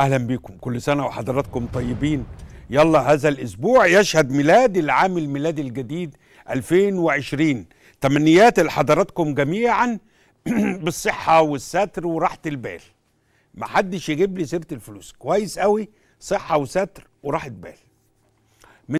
اهلا بيكم كل سنه وحضراتكم طيبين يلا هذا الاسبوع يشهد ميلاد العام الميلادي الجديد 2020 تمنيات لحضراتكم جميعا بالصحه والستر وراحه البال محدش يجيب لي سيره الفلوس كويس قوي صحه وستر وراحه بال